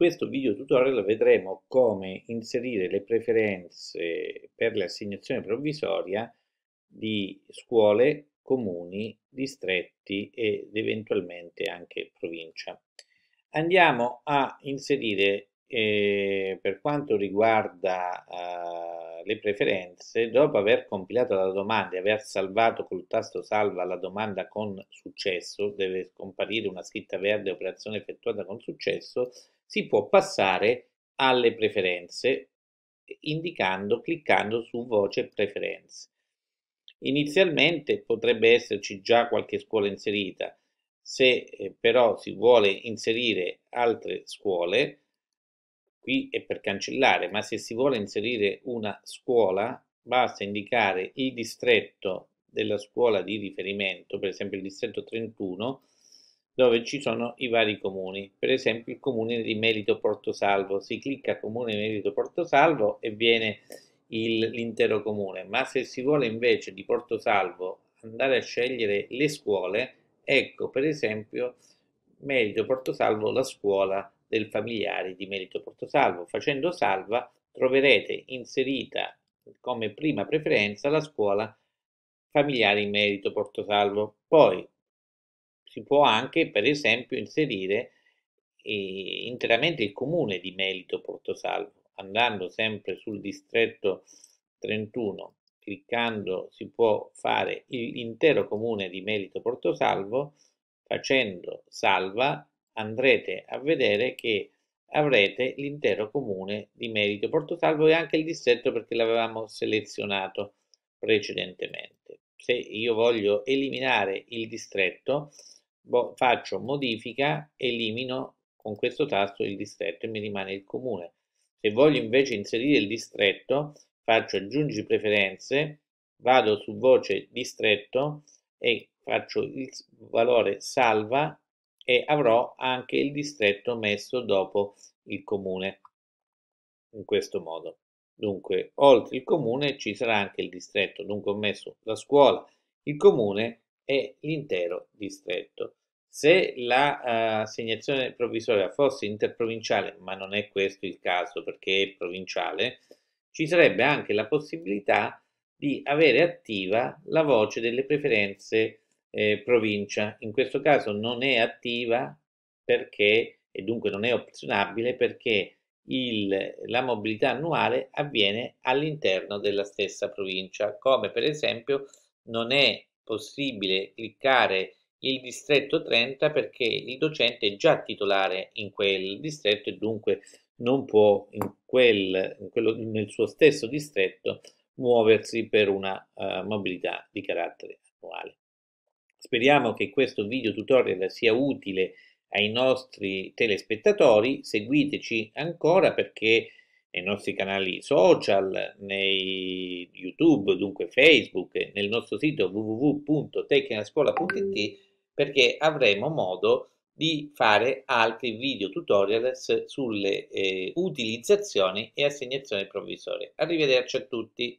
questo video tutorial vedremo come inserire le preferenze per l'assegnazione provvisoria di scuole, comuni, distretti ed eventualmente anche provincia. Andiamo a inserire e ehm, per quanto riguarda uh, le preferenze, dopo aver compilato la domanda e aver salvato col tasto salva la domanda con successo, deve comparire una scritta verde operazione effettuata con successo, si può passare alle preferenze indicando, cliccando su voce preferenze. Inizialmente potrebbe esserci già qualche scuola inserita, se eh, però si vuole inserire altre scuole, qui è per cancellare, ma se si vuole inserire una scuola basta indicare il distretto della scuola di riferimento, per esempio il distretto 31, dove ci sono i vari comuni, per esempio il comune di Merito Porto Salvo. si clicca comune di Merito Porto Salvo e viene l'intero comune, ma se si vuole invece di Porto Salvo andare a scegliere le scuole, ecco per esempio Merito Porto Salvo la scuola del familiare di merito portosalvo. Facendo salva troverete inserita come prima preferenza la scuola familiare in merito portosalvo. Poi si può anche, per esempio, inserire eh, interamente il comune di merito portosalvo, andando sempre sul distretto 31, cliccando si può fare l'intero comune di merito portosalvo, facendo salva andrete a vedere che avrete l'intero comune di merito porto salvo e anche il distretto perché l'avevamo selezionato precedentemente. Se io voglio eliminare il distretto, boh, faccio modifica, elimino con questo tasto il distretto e mi rimane il comune. Se voglio invece inserire il distretto, faccio aggiungi preferenze, vado su voce distretto e faccio il valore salva e avrò anche il distretto messo dopo il comune in questo modo dunque oltre il comune ci sarà anche il distretto dunque ho messo la scuola il comune e l'intero distretto se la, uh, provvisoria fosse interprovinciale ma non è questo il caso perché è provinciale ci sarebbe anche la possibilità di avere attiva la voce delle preferenze eh, provincia. In questo caso non è attiva perché, e dunque non è opzionabile perché il, la mobilità annuale avviene all'interno della stessa provincia, come per esempio non è possibile cliccare il distretto 30 perché il docente è già titolare in quel distretto e dunque non può in quel, in quello, nel suo stesso distretto muoversi per una uh, mobilità di carattere annuale. Speriamo che questo video tutorial sia utile ai nostri telespettatori, seguiteci ancora perché nei nostri canali social, nei YouTube, dunque Facebook, nel nostro sito www.tecnicascuola.it perché avremo modo di fare altri video tutorial sulle eh, utilizzazioni e assegnazioni provvisorie. Arrivederci a tutti.